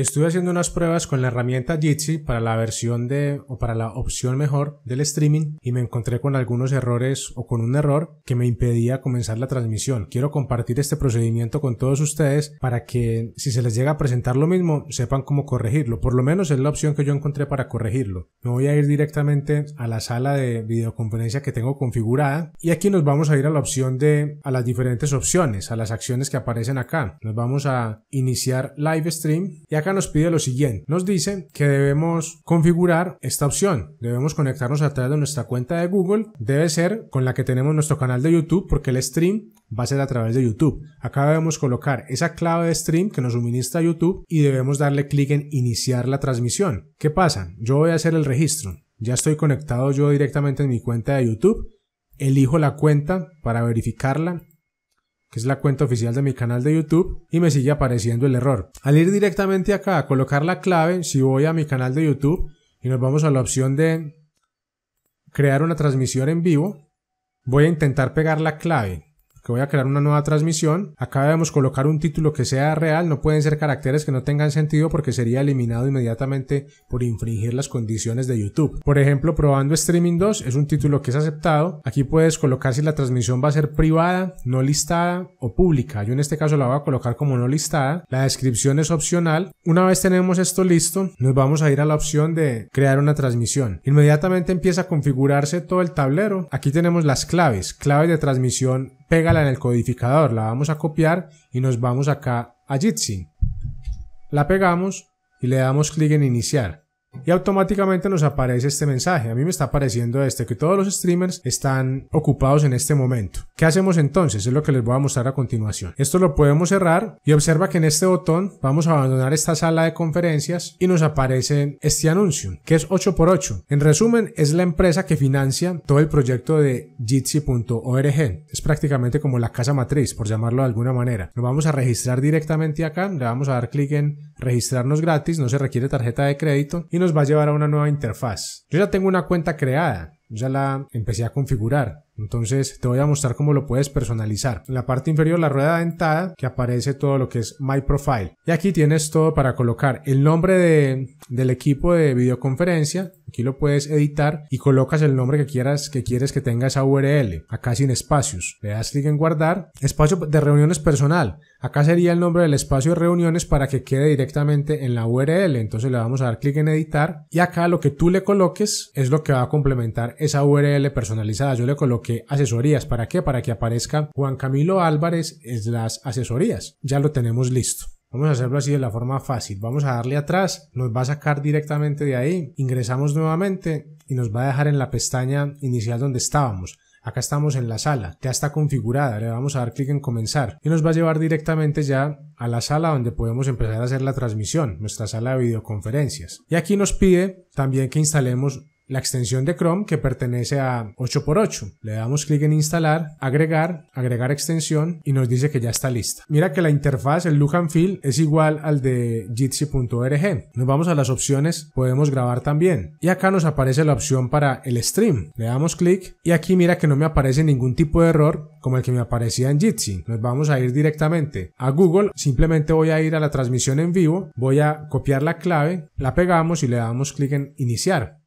Estuve haciendo unas pruebas con la herramienta Jitsi para la versión de o para la opción mejor del streaming y me encontré con algunos errores o con un error que me impedía comenzar la transmisión. Quiero compartir este procedimiento con todos ustedes para que si se les llega a presentar lo mismo sepan cómo corregirlo. Por lo menos es la opción que yo encontré para corregirlo. Me voy a ir directamente a la sala de videoconferencia que tengo configurada y aquí nos vamos a ir a la opción de a las diferentes opciones, a las acciones que aparecen acá. Nos vamos a iniciar live stream y acá nos pide lo siguiente. Nos dice que debemos configurar esta opción. Debemos conectarnos a través de nuestra cuenta de Google. Debe ser con la que tenemos nuestro canal de YouTube porque el stream va a ser a través de YouTube. Acá debemos colocar esa clave de stream que nos suministra YouTube y debemos darle clic en iniciar la transmisión. ¿Qué pasa? Yo voy a hacer el registro. Ya estoy conectado yo directamente en mi cuenta de YouTube. Elijo la cuenta para verificarla que es la cuenta oficial de mi canal de YouTube, y me sigue apareciendo el error. Al ir directamente acá a colocar la clave, si voy a mi canal de YouTube y nos vamos a la opción de crear una transmisión en vivo, voy a intentar pegar la clave que voy a crear una nueva transmisión. Acá debemos colocar un título que sea real, no pueden ser caracteres que no tengan sentido porque sería eliminado inmediatamente por infringir las condiciones de YouTube. Por ejemplo, probando Streaming 2 es un título que es aceptado. Aquí puedes colocar si la transmisión va a ser privada, no listada o pública. Yo en este caso la voy a colocar como no listada. La descripción es opcional. Una vez tenemos esto listo, nos vamos a ir a la opción de crear una transmisión. Inmediatamente empieza a configurarse todo el tablero. Aquí tenemos las claves, claves de transmisión pégala en el codificador, la vamos a copiar y nos vamos acá a Jitsi. La pegamos y le damos clic en iniciar. Y automáticamente nos aparece este mensaje. A mí me está apareciendo este, que todos los streamers están ocupados en este momento. ¿Qué hacemos entonces? Es lo que les voy a mostrar a continuación. Esto lo podemos cerrar y observa que en este botón vamos a abandonar esta sala de conferencias y nos aparece este anuncio, que es 8x8. En resumen, es la empresa que financia todo el proyecto de jitsi.org. Es prácticamente como la casa matriz, por llamarlo de alguna manera. Nos vamos a registrar directamente acá, le vamos a dar clic en registrarnos gratis, no se requiere tarjeta de crédito y nos va a llevar a una nueva interfaz. Yo ya tengo una cuenta creada, ya la empecé a configurar. Entonces te voy a mostrar cómo lo puedes personalizar. En la parte inferior la rueda dentada que aparece todo lo que es My Profile. Y aquí tienes todo para colocar el nombre del equipo de videoconferencia, Aquí lo puedes editar y colocas el nombre que quieras que quieres que tenga esa URL. Acá sin espacios. Le das clic en guardar. Espacio de reuniones personal. Acá sería el nombre del espacio de reuniones para que quede directamente en la URL. Entonces le vamos a dar clic en editar y acá lo que tú le coloques es lo que va a complementar esa URL personalizada. Yo le coloqué asesorías. ¿Para qué? Para que aparezca Juan Camilo Álvarez es las asesorías. Ya lo tenemos listo. Vamos a hacerlo así de la forma fácil. Vamos a darle atrás, nos va a sacar directamente de ahí, ingresamos nuevamente y nos va a dejar en la pestaña inicial donde estábamos. Acá estamos en la sala, ya está configurada, le vamos a dar clic en comenzar y nos va a llevar directamente ya a la sala donde podemos empezar a hacer la transmisión, nuestra sala de videoconferencias. Y aquí nos pide también que instalemos la extensión de Chrome que pertenece a 8x8. Le damos clic en instalar, agregar, agregar extensión y nos dice que ya está lista. Mira que la interfaz, el look and feel es igual al de jitsi.org. Nos vamos a las opciones, podemos grabar también. Y acá nos aparece la opción para el stream. Le damos clic y aquí mira que no me aparece ningún tipo de error como el que me aparecía en Jitsi. Nos vamos a ir directamente a Google, simplemente voy a ir a la transmisión en vivo, voy a copiar la clave, la pegamos y le damos clic en iniciar.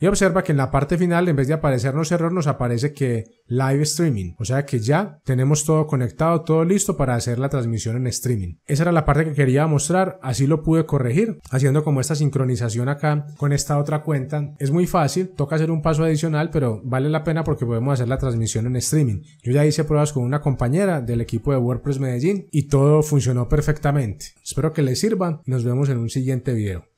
Y observa que en la parte final, en vez de aparecernos error, nos aparece que live streaming. O sea que ya tenemos todo conectado, todo listo para hacer la transmisión en streaming. Esa era la parte que quería mostrar, así lo pude corregir, haciendo como esta sincronización acá con esta otra cuenta. Es muy fácil, toca hacer un paso adicional, pero vale la pena porque podemos hacer la transmisión en streaming. Yo ya hice pruebas con una compañera del equipo de WordPress Medellín y todo funcionó perfectamente. Espero que les sirva, nos vemos en un siguiente video.